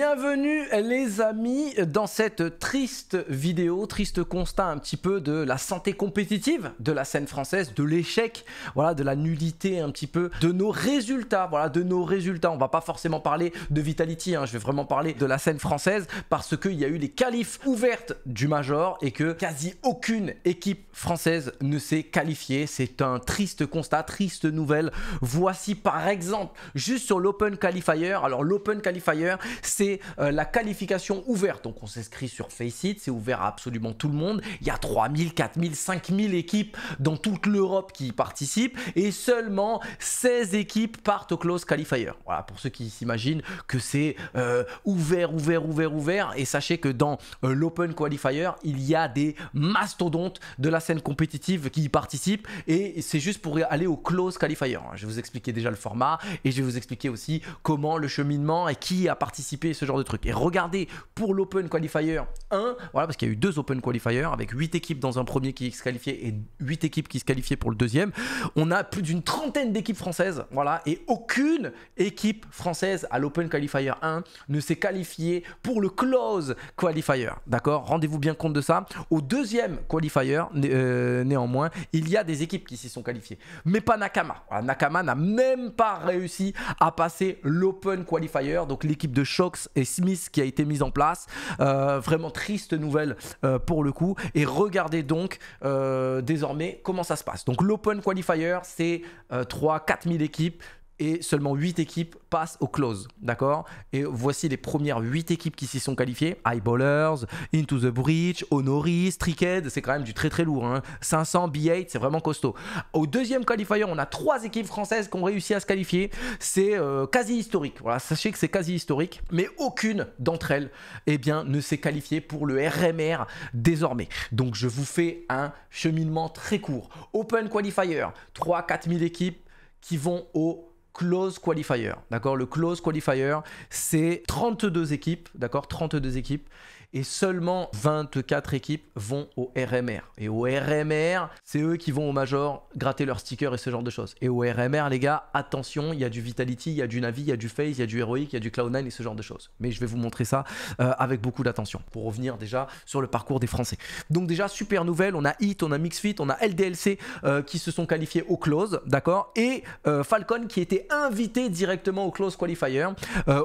Bienvenue les amis dans cette triste vidéo, triste constat un petit peu de la santé compétitive de la scène française, de l'échec, voilà, de la nudité un petit peu, de nos résultats, voilà, de nos résultats. On va pas forcément parler de Vitality, hein, je vais vraiment parler de la scène française parce qu'il y a eu les qualifs ouvertes du Major et que quasi aucune équipe française ne s'est qualifiée. C'est un triste constat, triste nouvelle. Voici par exemple, juste sur l'Open Qualifier, alors l'Open Qualifier, c'est euh, la qualification ouverte. Donc on s'inscrit sur Faceit, c'est ouvert à absolument tout le monde. Il y a 3000, 4000, 5000 équipes dans toute l'Europe qui y participent et seulement 16 équipes partent au close qualifier. Voilà, pour ceux qui s'imaginent que c'est euh, ouvert, ouvert, ouvert, ouvert. Et sachez que dans euh, l'Open Qualifier, il y a des mastodontes de la scène compétitive qui y participent et c'est juste pour aller au close qualifier. Je vais vous expliquer déjà le format et je vais vous expliquer aussi comment le cheminement et qui a participé ce genre de truc. Et regardez pour l'Open Qualifier 1, voilà, parce qu'il y a eu deux Open Qualifier avec huit équipes dans un premier qui se qualifiaient et huit équipes qui se qualifiaient pour le deuxième. On a plus d'une trentaine d'équipes françaises, voilà, et aucune équipe française à l'Open Qualifier 1 ne s'est qualifiée pour le Close Qualifier. D'accord Rendez-vous bien compte de ça. Au deuxième Qualifier, euh, néanmoins, il y a des équipes qui s'y sont qualifiées, mais pas Nakama. Nakama n'a même pas réussi à passer l'Open Qualifier, donc l'équipe de Shox et Smith qui a été mise en place. Euh, vraiment triste nouvelle euh, pour le coup. Et regardez donc euh, désormais comment ça se passe. Donc l'Open Qualifier, c'est 3-4 000 équipes et seulement 8 équipes passent au close. D'accord Et voici les premières 8 équipes qui s'y sont qualifiées Eyeballers, Into the Breach, Honoris, Tricked, c'est quand même du très très lourd. 500, hein. B8, c'est vraiment costaud. Au deuxième qualifier, on a trois équipes françaises qui ont réussi à se qualifier. C'est euh, quasi historique. Voilà, sachez que c'est quasi historique, mais aucune d'entre elles eh bien, ne s'est qualifiée pour le RMR désormais. Donc je vous fais un cheminement très court. Open Qualifier, 3-4 000 équipes qui vont au close qualifier. D'accord Le close qualifier, c'est 32 équipes, d'accord 32 équipes et seulement 24 équipes vont au RMR. Et au RMR, c'est eux qui vont au Major gratter leurs stickers et ce genre de choses. Et au RMR, les gars, attention, il y a du Vitality, il y a du Navi, il y a du Face, il y a du Heroic, il y a du Cloud9 et ce genre de choses. Mais je vais vous montrer ça euh, avec beaucoup d'attention pour revenir déjà sur le parcours des Français. Donc déjà, super nouvelle, on a Hit, on a Mixfit, on a LDLC euh, qui se sont qualifiés au close, d'accord Et euh, Falcon qui était invité directement au close qualifier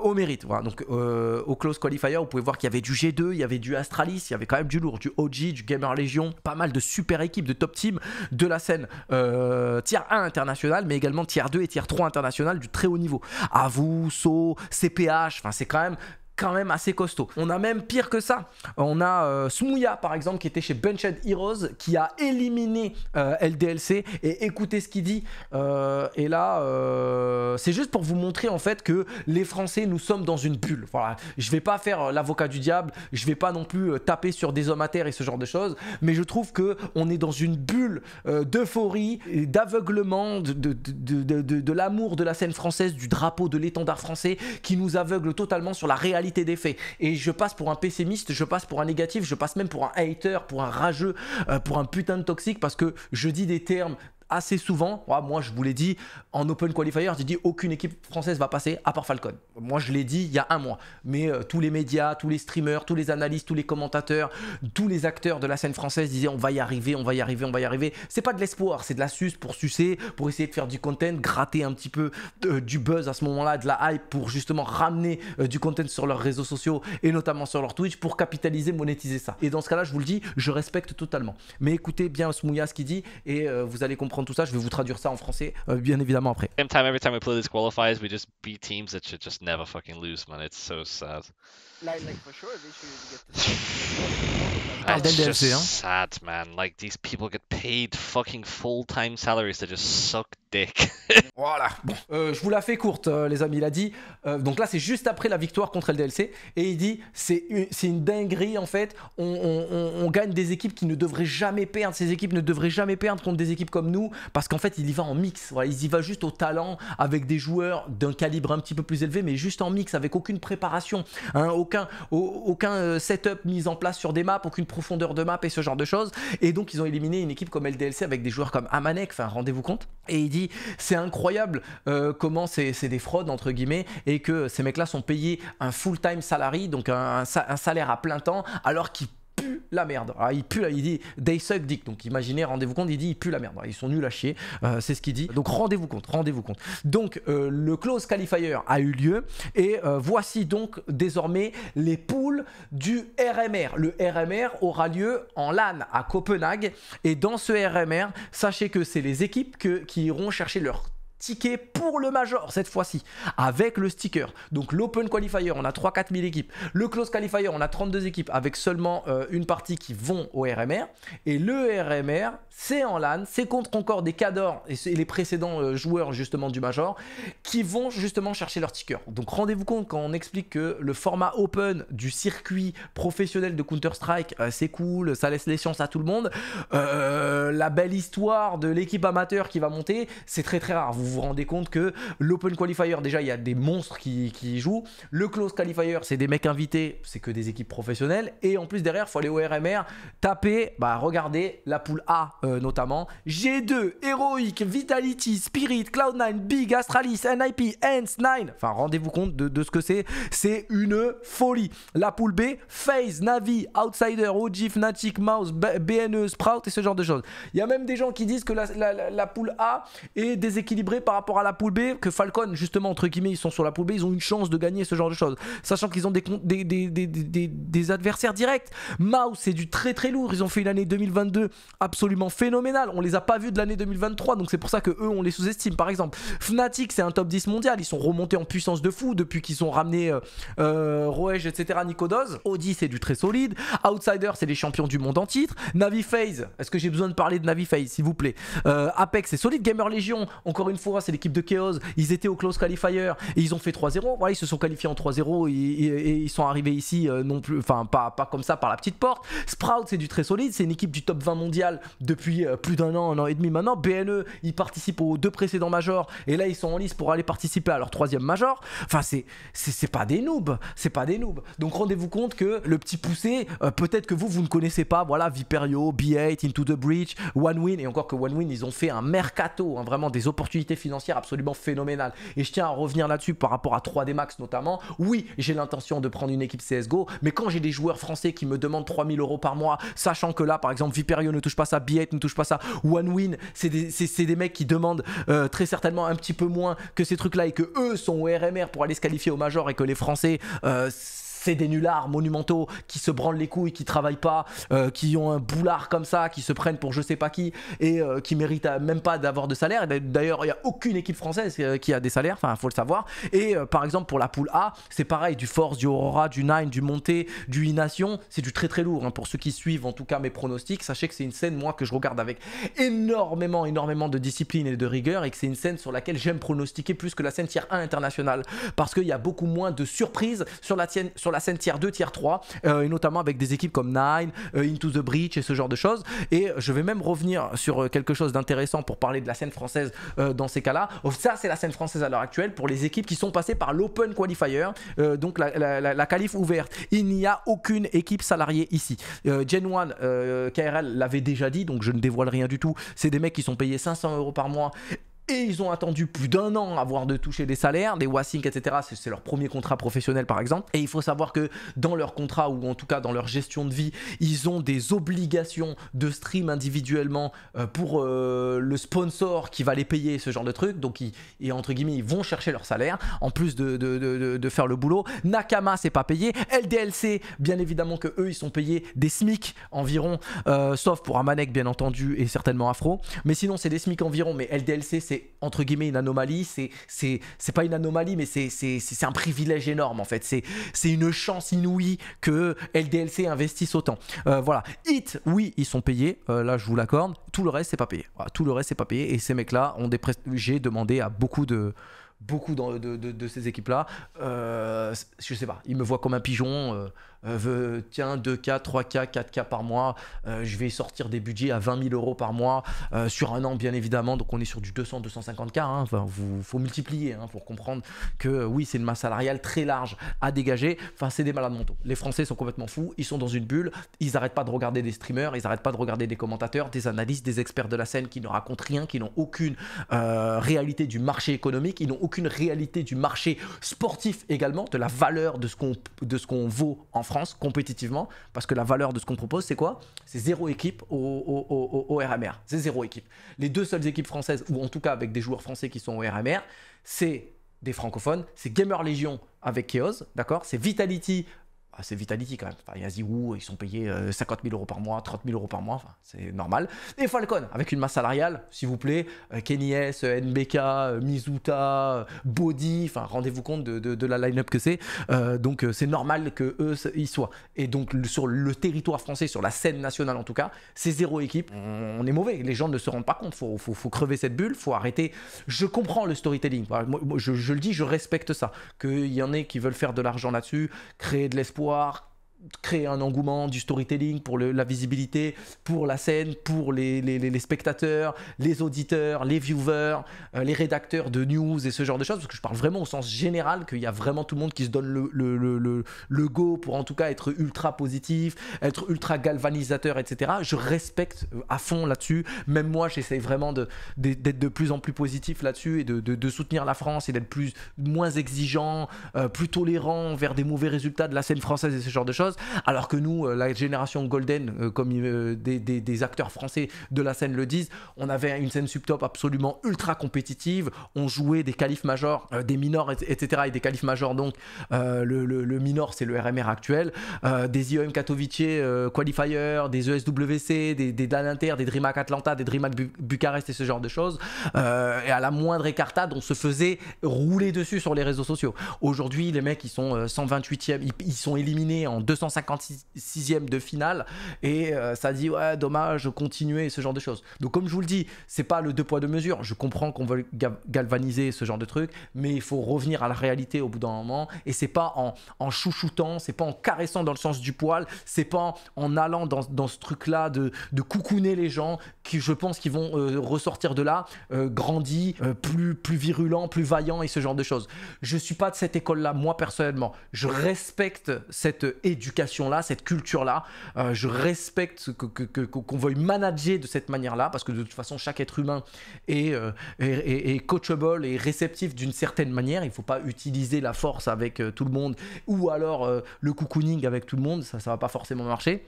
au mérite. Voilà, donc au close qualifier, vous pouvez voir qu'il y avait du G2, il y avait du Astralis, il y avait quand même du lourd, du OG, du Gamer Legion, pas mal de super équipes, de top teams de la scène euh, tier 1 international, mais également tier 2 et tier 3 international du très haut niveau. Avou, So, CPH, enfin c'est quand même quand même assez costaud. On a même pire que ça. On a euh, Smouya par exemple qui était chez Bunched Heroes qui a éliminé euh, LDLC et écoutez ce qu'il dit. Euh, et là, euh, c'est juste pour vous montrer en fait que les Français nous sommes dans une bulle. Voilà, je vais pas faire l'avocat du diable, je vais pas non plus taper sur des hommes à terre et ce genre de choses, mais je trouve que on est dans une bulle d'euphorie, d'aveuglement, de, de, de, de l'amour de la scène française, du drapeau, de l'étendard français qui nous aveugle totalement sur la réalité des faits. Et je passe pour un pessimiste, je passe pour un négatif, je passe même pour un hater, pour un rageux, euh, pour un putain de toxique parce que je dis des termes assez souvent, moi je vous l'ai dit, en Open Qualifier, j'ai dit aucune équipe française va passer à part Falcon. Moi je l'ai dit il y a un mois. Mais euh, tous les médias, tous les streamers, tous les analystes, tous les commentateurs, tous les acteurs de la scène française disaient on va y arriver, on va y arriver, on va y arriver. C'est pas de l'espoir, c'est de la suce pour sucer, pour essayer de faire du content, gratter un petit peu du buzz à ce moment-là, de la hype pour justement ramener euh, du content sur leurs réseaux sociaux et notamment sur leur Twitch pour capitaliser, monétiser ça. Et dans ce cas-là, je vous le dis, je respecte totalement. Mais écoutez bien Mouya ce qui dit et euh, vous allez comprendre tout ça. Je vais vous traduire ça en français, euh, bien évidemment après like, for man. Like these people get paid fucking full-time salaries just suck dick. voilà. Euh, je vous la fais courte, euh, les amis. Il a dit. Euh, donc là, c'est juste après la victoire contre le DLC, et il dit c'est une, une dinguerie en fait. On, gagne des équipes qui ne devraient jamais perdre. Ces équipes ne devraient jamais perdre contre des équipes comme nous, parce qu'en fait, il y va en mix. Voilà, il y va juste au talent avec des joueurs d'un calibre un petit peu plus élevé, mais juste en mix avec aucune préparation, hein, aucun, euh, setup mis en place sur des maps, aucune profondeur de map et ce genre de choses. Et donc ils ont éliminé une équipe comme LDLC avec des joueurs comme Amanek, enfin rendez-vous compte. Et il dit c'est incroyable euh, comment c'est des fraudes entre guillemets et que ces mecs-là sont payés un full-time salarié, donc un, salaire à plein temps, alors qu'ils la merde. Ah, il pue, il dit they suck dick. Donc imaginez, rendez-vous compte, il dit il pue la merde. ils sont nuls à chier, euh, c'est ce qu'il dit. Donc rendez-vous compte, rendez-vous compte. Donc euh, le close qualifier a eu lieu et euh, voici donc désormais les poules du RMR. Le RMR aura lieu en LAN à Copenhague et dans ce RMR, sachez que c'est les équipes que, qui iront chercher leur tickets pour le Major cette fois-ci, avec le sticker. Donc l'Open Qualifier, on a 3-4 000 équipes. Le Close Qualifier, on a 32 équipes avec seulement euh, une partie qui vont au RMR. Et le RMR, c'est en LAN, c'est contre encore des cadors et, les précédents euh, joueurs justement du Major qui vont justement chercher leur sticker. Donc rendez-vous compte quand on explique que le format Open du circuit professionnel de Counter-Strike, euh, c'est cool, ça laisse les chances à tout le monde. la belle histoire de l'équipe amateur qui va monter, c'est très très rare. Vous vous rendez compte que l'Open Qualifier, déjà, il y a des monstres qui, jouent. Le Close Qualifier, c'est des mecs invités, c'est que des équipes professionnelles. Et en plus, derrière, il faut aller au RMR, taper, bah regardez, la poule A euh, notamment. G2, Heroic, Vitality, Spirit, Cloud9, Big, Astralis, NIP, Ents, 9. Enfin, rendez-vous compte de, ce que c'est. C'est une folie. La poule B, FaZe, Navi, Outsider, OG, Fnatic, Mouse, BNE, Sprout et ce genre de choses. Il y a même des gens qui disent que la poule A est déséquilibrée par rapport à la poule B que Falcon, justement, entre guillemets, ils sont sur la poule B, ils ont une chance de gagner ce genre de choses. Sachant qu'ils ont des, des, des, adversaires directs. Mao, c'est du très très lourd. Ils ont fait une année 2022 absolument phénoménale. On les a pas vus de l'année 2023, donc c'est pour ça que eux, on les sous-estime, par exemple. Fnatic, c'est un top 10 mondial. Ils sont remontés en puissance de fou depuis qu'ils ont ramené euh, euh etc. Nikodos. Audi, c'est du très solide. Outsider, c'est les champions du monde en titre. Navi Phase, est-ce que j'ai besoin de parler de Navi Phase, s'il vous plaît euh, Apex, c'est solide. Gamer Legion, encore une fois c'est l'équipe de Chaos. Ils étaient au close qualifier et ils ont fait 3-0. Voilà, ils se sont qualifiés en 3-0 et, ils sont arrivés ici euh, non plus, enfin pas, comme ça par la petite porte. Sprout, c'est du très solide. C'est une équipe du top 20 mondial depuis euh, plus d'un an, un an et demi maintenant. BNE, ils participent aux deux précédents majors et là ils sont en lice pour aller participer à leur troisième major. Enfin, c'est c'est pas des noobs, c'est pas des noobs. Donc rendez-vous compte que le petit poussé, euh, peut-être que vous vous ne connaissez pas. Voilà, Viperio, B8, Into the Breach, One Win et encore que One Win, ils ont fait un mercato, hein, vraiment des opportunités financière absolument phénoménale. Et je tiens à revenir là-dessus par rapport à 3D Max notamment. Oui, j'ai l'intention de prendre une équipe CSGO, mais quand j'ai des joueurs français qui me demandent 3000 euros par mois, sachant que là, par exemple, Viperio ne touche pas ça, billette ne touche pas ça, One Win, c'est des, mecs qui demandent euh, très certainement un petit peu moins que ces trucs-là et que eux sont au RMR pour aller se qualifier au Major et que les Français. Euh, c'est des nullards monumentaux qui se branlent les couilles, qui travaillent pas, euh, qui ont un boulard comme ça, qui se prennent pour je sais pas qui et qui euh, qui méritent même pas d'avoir de salaire. D'ailleurs, il n'y a aucune équipe française euh, qui a des salaires, enfin, faut le savoir. Et par exemple, pour la poule A, c'est pareil, du Force, du Aurora, du Nine, du Monté, du Ination, c'est du très très lourd. Hein. Pour ceux qui suivent en tout cas mes pronostics, sachez que c'est une scène, moi, que je regarde avec énormément, énormément de discipline et de rigueur et que c'est une scène sur laquelle j'aime pronostiquer plus que la scène tier 1 internationale parce qu'il y a beaucoup moins de surprises sur la, tienne, sur la scène tier 2, tier 3, et notamment avec des équipes comme Nine, euh, Into the Breach et ce genre de choses. Et je vais même revenir sur euh, quelque chose d'intéressant pour parler de la scène française euh, dans ces cas-là. Oh, ça, c'est la scène française à l'heure actuelle pour les équipes qui sont passées par l'Open Qualifier, donc la, la, qualif ouverte. Il n'y a aucune équipe salariée ici. Gen 1, KRL l'avait déjà dit, donc je ne dévoile rien du tout. C'est des mecs qui sont payés 500 euros par mois et ils ont attendu plus d'un an avoir de toucher des salaires. des wassings etc., c'est leur premier contrat professionnel par exemple. Et il faut savoir que dans leur contrat, ou en tout cas dans leur gestion de vie, ils ont des obligations de stream individuellement euh, pour euh, le sponsor qui va les payer, ce genre de truc. Donc, et entre guillemets, ils vont chercher leur salaire en plus de, faire le boulot. Nakama, c'est pas payé. LDLC, bien évidemment que eux, ils sont payés des SMIC environ, euh, sauf pour Amanek, bien entendu, et certainement Afro. Mais sinon, c'est des SMIC environ. Mais LDLC, c'est c'est entre guillemets une anomalie. C'est c'est pas une anomalie, mais c'est un privilège énorme en fait. C'est une chance inouïe que LDLC investisse autant. Euh, voilà. Hit, oui, ils sont payés. Euh, là, je vous l'accorde. Tout le reste, c'est pas payé. tout le reste, c'est pas payé. Et ces mecs-là ont des j'ai demandé à beaucoup de beaucoup de, de, ces équipes-là. Euh, je sais pas, ils me voient comme un pigeon. Euh, euh, veut, tiens, 2K, 3K, 4K par mois. Euh, je vais sortir des budgets à 20 000 euros par mois sur un an, bien évidemment. Donc on est sur du 200, 250K. Hein. Enfin, vous, faut multiplier hein, pour comprendre que oui, c'est une masse salariale très large à dégager. Enfin, c'est des malades mentaux. Les Français sont complètement fous. Ils sont dans une bulle. Ils n'arrêtent pas de regarder des streamers. Ils n'arrêtent pas de regarder des commentateurs, des analystes, des experts de la scène qui ne racontent rien, qui n'ont aucune réalité du marché économique. Ils n'ont aucune réalité du marché sportif également, de la valeur de ce qu'on vaut en France compétitivement, parce que la valeur de ce qu'on propose, c'est quoi C'est zéro équipe au, au, au, RMR, c'est zéro équipe. Les deux seules équipes françaises, ou en tout cas avec des joueurs français qui sont au RMR, c'est des francophones, c'est Gamer Legion avec Chaos, d'accord C'est Vitality c'est Vitality quand même. il y a Ziwu, ils sont payés 50 euh, 000 euros par mois, 30 000 euros par mois, enfin, c'est normal. Et Falcon, avec une masse salariale, s'il vous plaît, euh, Kenny S, euh, NBK, Mizuta, Body, enfin, rendez-vous compte de, la line-up que c'est. donc, c'est normal que eux y soient. Et donc, sur le territoire français, sur la scène nationale en tout cas, c'est zéro équipe. On est mauvais, les gens ne se rendent pas compte. Faut, faut, crever cette bulle, faut arrêter. Je comprends le storytelling. je, je le dis, je respecte ça. Qu'il y en ait qui veulent faire de l'argent là-dessus, créer de l'espoir voir créer un engouement, du storytelling pour le, la visibilité, pour la scène, pour les, les, spectateurs, les auditeurs, les viewers, euh, les rédacteurs de news et ce genre de choses, parce que je parle vraiment au sens général, qu'il y a vraiment tout le monde qui se donne le, le, le, go pour en tout cas être ultra positif, être ultra galvanisateur, etc. Je respecte euh, à fond là-dessus, même moi j'essaie vraiment d'être de, d'être de, plus en plus positif là-dessus et de, de, soutenir la France et d'être plus moins exigeant, euh, plus tolérant vers des mauvais résultats de la scène française et ce genre de choses. Alors que nous, euh, la génération golden, euh, comme euh, des, acteurs français de la scène le disent, on avait une scène subtop absolument ultra compétitive. On jouait des qualifs majeurs, des minors, etc. Et des qualifs majeurs donc le, minor, c'est le RMR actuel, des IEM Katowice qualifier, des ESWC, des, des Inter des DreamHack Atlanta, des DreamHack Bucarest et ce genre de choses. et à la moindre écartade, on se faisait rouler dessus sur les réseaux sociaux. Aujourd'hui, les mecs, ils sont 128e, ils, sont éliminés en deux 256e de finale et euh, ça dit ouais dommage continuer ce genre de choses. Donc comme je vous le dis, c'est pas le deux poids deux mesures. Je comprends qu'on veut galvaniser ce genre de truc, mais il faut revenir à la réalité au bout d'un moment et c'est pas en, en chouchoutant, c'est pas en caressant dans le sens du poil, c'est pas en, allant dans, dans ce truc là de, de coucouner les gens qui je pense qu'ils vont euh, ressortir de là euh, grandi plus plus virulent plus vaillant et ce genre de choses. Je suis pas de cette école là moi personnellement. Je respecte cette éducation éducation-là, cette culture-là. Euh, je respecte qu'on que, veuille manager de cette manière-là, parce que de toute façon, chaque être humain est, euh, coachable et réceptif d'une certaine manière. Il faut pas utiliser la force avec euh, tout le monde, ou alors le cocooning avec tout le monde, ça ça va pas forcément marcher.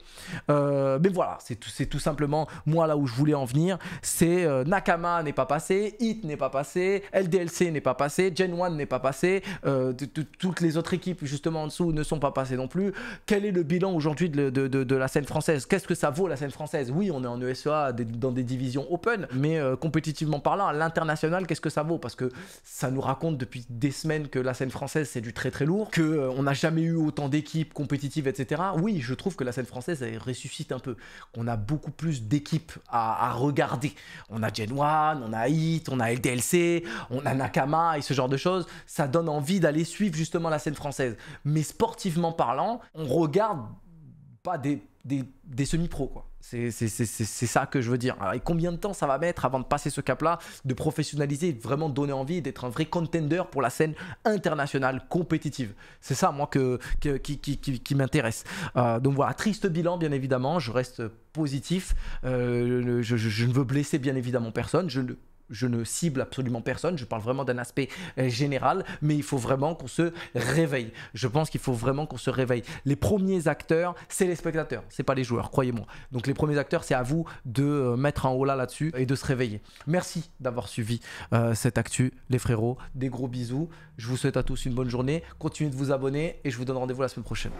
mais voilà, c'est tout, tout, simplement moi là où je voulais en venir. C'est Nakama n'est pas passé, Hit n'est pas passé, LDLC n'est pas passé, Gen 1 n'est pas passé, toutes les autres équipes justement en dessous ne sont pas passées non plus quel est le bilan aujourd'hui de, de, de, la scène française Qu'est-ce que ça vaut la scène française Oui, on est en e ESEA dans des divisions open, mais euh, compétitivement parlant, à l'international, qu'est-ce que ça vaut Parce que ça nous raconte depuis des semaines que la scène française c'est du très très lourd, que euh, on n'a jamais eu autant d'équipes compétitives, etc. Oui, je trouve que la scène française elle ressuscite un peu. On a beaucoup plus d'équipes à, regarder. On a Gen One, on a Hit, on a LDLC, on a Nakama et ce genre de choses. Ça donne envie d'aller suivre justement la scène française. Mais sportivement parlant, on regarde pas des, semi-pros, quoi. C'est ça que je veux dire. Et combien de temps ça va mettre avant de passer ce cap-là, de professionnaliser, vraiment donner envie, d'être un vrai contender pour la scène internationale compétitive C'est ça, moi, que, qui, m'intéresse. Euh, donc voilà, triste bilan, bien évidemment. Je reste positif. Euh, je, je, ne veux blesser, bien évidemment, personne. Je ne je ne cible absolument personne, je parle vraiment d'un aspect euh, général, mais il faut vraiment qu'on se réveille. Je pense qu'il faut vraiment qu'on se réveille. Les premiers acteurs, c'est les spectateurs, c'est pas les joueurs, croyez-moi. Donc les premiers acteurs, c'est à vous de euh, mettre un haut là dessus et de se réveiller. Merci d'avoir suivi euh, cette actu, les frérots. Des gros bisous. Je vous souhaite à tous une bonne journée. Continuez de vous abonner et je vous donne rendez-vous la semaine prochaine.